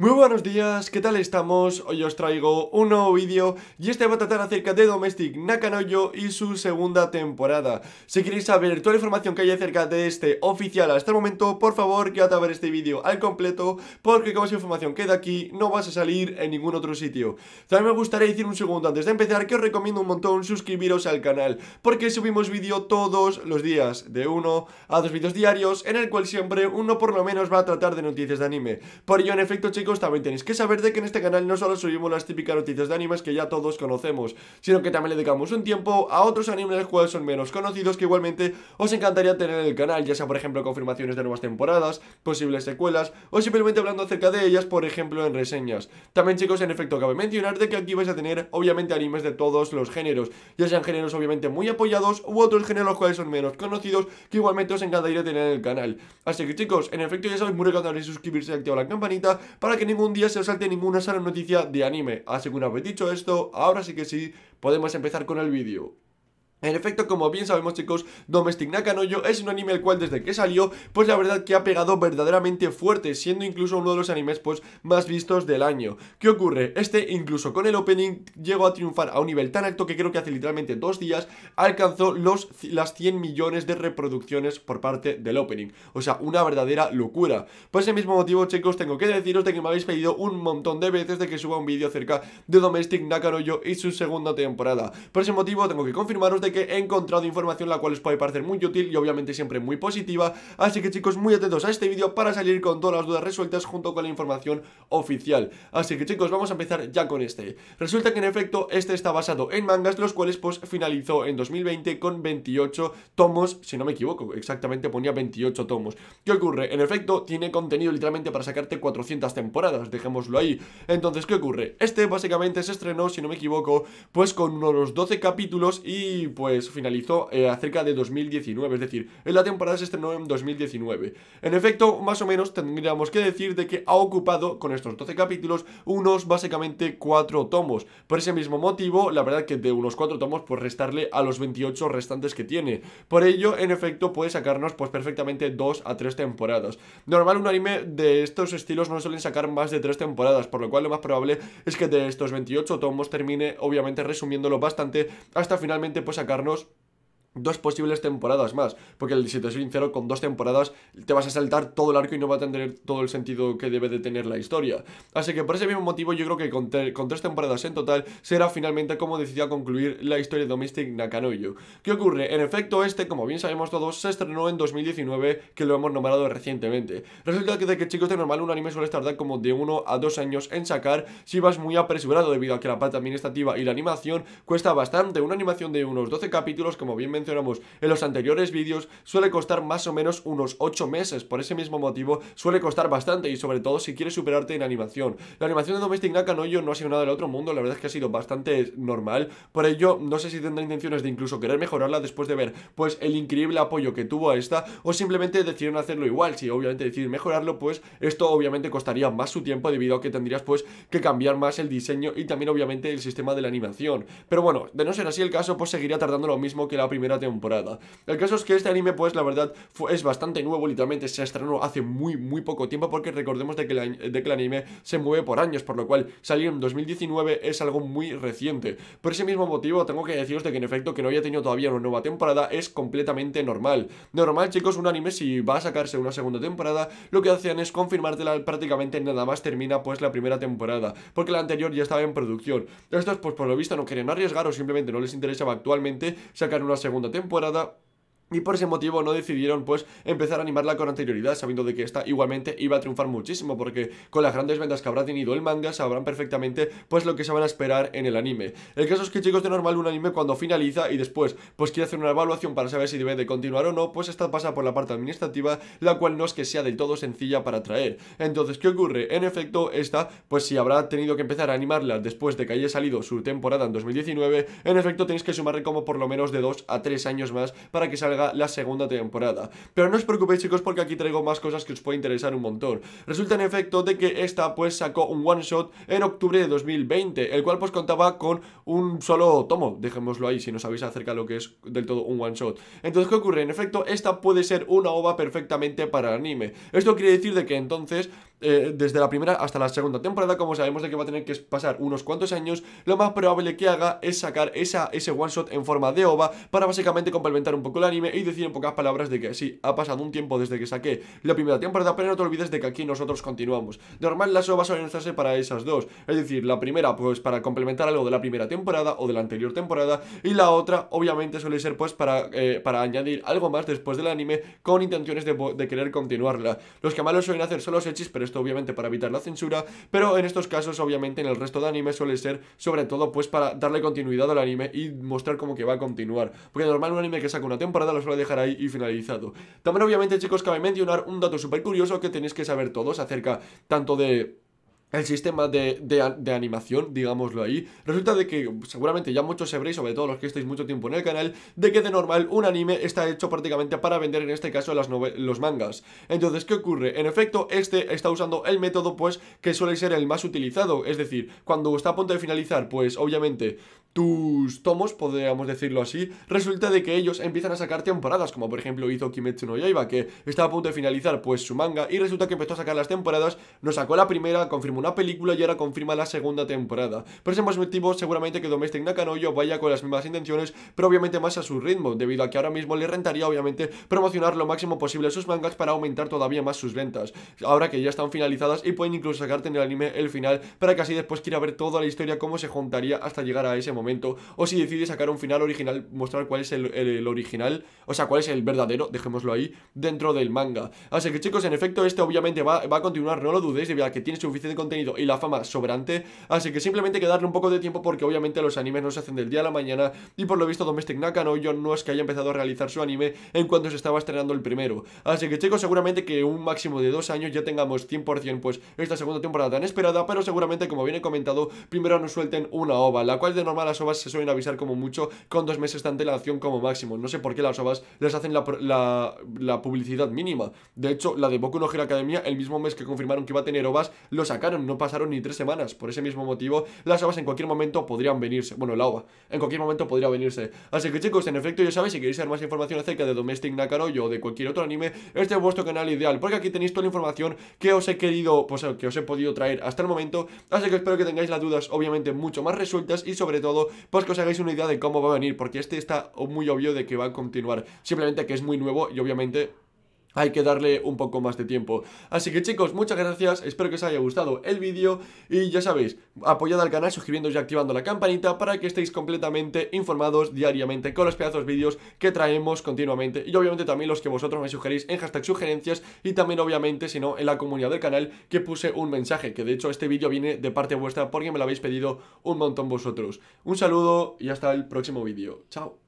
Muy buenos días, ¿qué tal estamos? Hoy os traigo un nuevo vídeo y este va a tratar acerca de Domestic Nakanoyo y su segunda temporada. Si queréis saber toda la información que hay acerca de este oficial hasta el momento, por favor, quédate a ver este vídeo al completo porque como esa información queda aquí, no vas a salir en ningún otro sitio. También me gustaría decir un segundo antes de empezar que os recomiendo un montón suscribiros al canal porque subimos vídeo todos los días, de uno a dos vídeos diarios, en el cual siempre uno por lo menos va a tratar de noticias de anime. Por ello, en efecto, chicos, también tenéis que saber de que en este canal no solo subimos las típicas noticias de animes que ya todos conocemos, sino que también le dedicamos un tiempo a otros animes cuales son menos conocidos que igualmente os encantaría tener en el canal, ya sea por ejemplo confirmaciones de nuevas temporadas, posibles secuelas o simplemente hablando acerca de ellas, por ejemplo en reseñas. También chicos, en efecto, cabe mencionar de que aquí vais a tener obviamente animes de todos los géneros, ya sean géneros obviamente muy apoyados u otros géneros cuales son menos conocidos que igualmente os encantaría tener en el canal. Así que chicos, en efecto ya sabéis muy recomendable suscribirse y activar la campanita para que ningún día se os salte ninguna sola noticia de anime. Así que una vez dicho esto, ahora sí que sí, podemos empezar con el vídeo. En efecto, como bien sabemos chicos, Domestic Nakanojo es un anime el cual desde que salió, pues la verdad que ha pegado verdaderamente fuerte, siendo incluso uno de los animes pues más vistos del año. ¿Qué ocurre? Este, incluso con el opening, llegó a triunfar a un nivel tan alto que creo que hace literalmente dos días alcanzó los, las 100 millones de reproducciones por parte del opening. O sea, una verdadera locura. Por ese mismo motivo chicos, tengo que deciros de que me habéis pedido un montón de veces de que suba un vídeo acerca de Domestic Nakanojo y su segunda temporada. Por ese motivo tengo que confirmaros de que he encontrado información la cual os puede parecer muy útil y obviamente siempre muy positiva. Así que chicos, muy atentos a este vídeo para salir con todas las dudas resueltas junto con la información oficial. Así que chicos, vamos a empezar ya con este. Resulta que en efecto este está basado en mangas, los cuales pues finalizó en 2020 con 28 tomos, si no me equivoco, exactamente ponía 28 tomos. ¿Qué ocurre? En efecto, tiene contenido literalmente para sacarte 400 temporadas, dejémoslo ahí. Entonces, ¿qué ocurre? Este básicamente se estrenó, si no me equivoco, pues con unos 12 capítulos y pues finalizó eh, acerca de 2019, es decir, en la temporada se estrenó en 2019. En efecto, más o menos tendríamos que decir de que ha ocupado con estos 12 capítulos unos básicamente 4 tomos. Por ese mismo motivo, la verdad que de unos 4 tomos, pues restarle a los 28 restantes que tiene. Por ello, en efecto, puede sacarnos pues perfectamente 2 a 3 temporadas. Normal, un anime de estos estilos no suelen sacar más de 3 temporadas, por lo cual lo más probable es que de estos 28 tomos termine, obviamente, resumiéndolo bastante hasta finalmente pues carlos dos posibles temporadas más. Porque el te soy sincero, con dos temporadas te vas a saltar todo el arco y no va a tener todo el sentido que debe de tener la historia. Así que por ese mismo motivo yo creo que con, tres temporadas en total será finalmente como decidió concluir la historia de Domestic Nakanoyo. ¿Qué ocurre? En efecto, este, como bien sabemos todos, se estrenó en 2019, que lo hemos nombrado recientemente. Resulta que de que chicos de normal un anime suele tardar como de uno a dos años en sacar si vas muy apresurado debido a que la parte administrativa y la animación cuesta bastante. Una animación de unos 12 capítulos, como bien mencioné, en los anteriores vídeos, suele costar más o menos unos 8 meses. Por ese mismo motivo, suele costar bastante y sobre todo si quieres superarte en animación. La animación de Domestic Naka no, no ha sido nada del otro mundo, la verdad es que ha sido bastante normal. Por ello, no sé si tendrá intenciones de incluso querer mejorarla después de ver pues el increíble apoyo que tuvo a esta o simplemente decidieron hacerlo igual. Si obviamente deciden mejorarlo, pues esto obviamente costaría más su tiempo debido a que tendrías pues que cambiar más el diseño y también obviamente el sistema de la animación. Pero bueno, de no ser así el caso, pues seguiría tardando lo mismo que la primera temporada. El caso es que este anime, pues la verdad, es bastante nuevo, literalmente se estrenó hace muy, muy poco tiempo, porque recordemos de que, de el anime se mueve por años, por lo cual salir en 2019 es algo muy reciente. Por ese mismo motivo, tengo que deciros de que en efecto que no haya tenido todavía una nueva temporada es completamente normal. Normal, chicos, un anime si va a sacarse una segunda temporada, lo que hacen es confirmártela prácticamente nada más termina pues la primera temporada, porque la anterior ya estaba en producción. Estos, pues por lo visto, no quieren arriesgar o simplemente no les interesaba actualmente sacar una segunda segunda temporada y por ese motivo no decidieron pues empezar a animarla con anterioridad, sabiendo de que esta igualmente iba a triunfar muchísimo, porque con las grandes ventas que habrá tenido el manga sabrán perfectamente pues lo que se van a esperar en el anime. El caso es que chicos de normal un anime cuando finaliza y después pues quiere hacer una evaluación para saber si debe de continuar o no, pues esta pasa por la parte administrativa, la cual no es que sea del todo sencilla para traer. Entonces, ¿qué ocurre? En efecto, esta pues si habrá tenido que empezar a animarla después de que haya salido su temporada en 2019, en efecto tenéis que sumarle como por lo menos de 2 a 3 años más para que salga la segunda temporada. Pero no os preocupéis chicos porque aquí traigo más cosas que os puede interesar un montón. Resulta en efecto de que esta pues sacó un one shot en octubre de 2020, el cual pues contaba con un solo tomo, dejémoslo ahí si no sabéis acerca de lo que es del todo un one shot. Entonces, ¿qué ocurre? En efecto, esta puede ser una ova perfectamente para el anime. Esto quiere decir de que entonces eh, desde la primera hasta la segunda temporada, como sabemos de que va a tener que pasar unos cuantos años, lo más probable que haga es sacar esa, ese one shot en forma de OVA para básicamente complementar un poco el anime y decir en pocas palabras de que sí, ha pasado un tiempo desde que saqué la primera temporada, pero no te olvides de que aquí nosotros continuamos. Normal, las OVAs suelen usarse para esas dos, es decir, la primera pues para complementar algo de la primera temporada o de la anterior temporada y la otra obviamente suele ser pues para, eh, para añadir algo más después del anime con intenciones de, querer continuarla. Los que malos suelen hacer son los hechis, pero esto obviamente para evitar la censura, pero en estos casos obviamente en el resto de anime suele ser sobre todo pues para darle continuidad al anime y mostrar como que va a continuar, porque normal un anime que saca una temporada lo suele dejar ahí y finalizado. También obviamente chicos cabe mencionar un dato súper curioso que tenéis que saber todos acerca tanto de el sistema de, animación, digámoslo ahí, resulta de que seguramente ya muchos sabréis, sobre todo los que estáis mucho tiempo en el canal, de que de normal un anime está hecho prácticamente para vender en este caso los mangas. Entonces, ¿qué ocurre? En efecto, este está usando el método pues que suele ser el más utilizado, es decir, cuando está a punto de finalizar, pues obviamente tus tomos, podríamos decirlo así, resulta de que ellos empiezan a sacar temporadas, como por ejemplo hizo Kimetsu no Yaiba, que estaba a punto de finalizar pues su manga, y resulta que empezó a sacar las temporadas, nos sacó la primera, confirmó una película y ahora confirma la segunda temporada. Por ese motivo, seguramente que Domestic Nakanoyo vaya con las mismas intenciones, pero obviamente más a su ritmo, debido a que ahora mismo le rentaría obviamente promocionar lo máximo posible sus mangas para aumentar todavía más sus ventas, ahora que ya están finalizadas y pueden incluso sacarte en el anime el final, para que así después quiera ver toda la historia, cómo se juntaría hasta llegar a ese momento o si decide sacar un final original, mostrar cuál es el, original, o sea, cuál es el verdadero, dejémoslo ahí, dentro del manga. Así que chicos, en efecto, este obviamente va, a continuar, no lo dudéis, debido a que tiene suficiente contenido y la fama sobrante, así que simplemente quedarle un poco de tiempo porque obviamente los animes no se hacen del día a la mañana y por lo visto Domestic Nakano yo no es que haya empezado a realizar su anime en cuanto se estaba estrenando el primero. Así que chicos, seguramente que un máximo de dos años ya tengamos 100% pues esta segunda temporada tan esperada, pero seguramente como viene comentado, primero nos suelten una ova, la cual de normal las ovas se suelen avisar como mucho con dos meses de antelación como máximo. No sé por qué las ovas les hacen la, la, publicidad mínima. De hecho, la de Boku no Hero Academia, el mismo mes que confirmaron que iba a tener ovas, lo sacaron, no pasaron ni tres semanas. Por ese mismo motivo, las ovas en cualquier momento podrían venirse. Bueno, la ova, en cualquier momento podría venirse. Así que chicos, en efecto, ya sabéis, si queréis saber más información acerca de Domestic Nakaroyo o de cualquier otro anime, este es vuestro canal ideal, porque aquí tenéis toda la información que os he querido, pues que os he podido traer hasta el momento. Así que espero que tengáis las dudas, obviamente, mucho más resueltas y sobre todo pues que os hagáis una idea de cómo va a venir, porque este está muy obvio de que va a continuar, simplemente que es muy nuevo y obviamente hay que darle un poco más de tiempo. Así que chicos, muchas gracias, espero que os haya gustado el vídeo y ya sabéis, apoyad al canal suscribiéndoos y activando la campanita para que estéis completamente informados diariamente con los pedazos vídeos que traemos continuamente y obviamente también los que vosotros me sugerís en hashtag sugerencias y también obviamente si no en la comunidad del canal que puse un mensaje, que de hecho este vídeo viene de parte vuestra porque me lo habéis pedido un montón vosotros. Un saludo y hasta el próximo vídeo. Chao.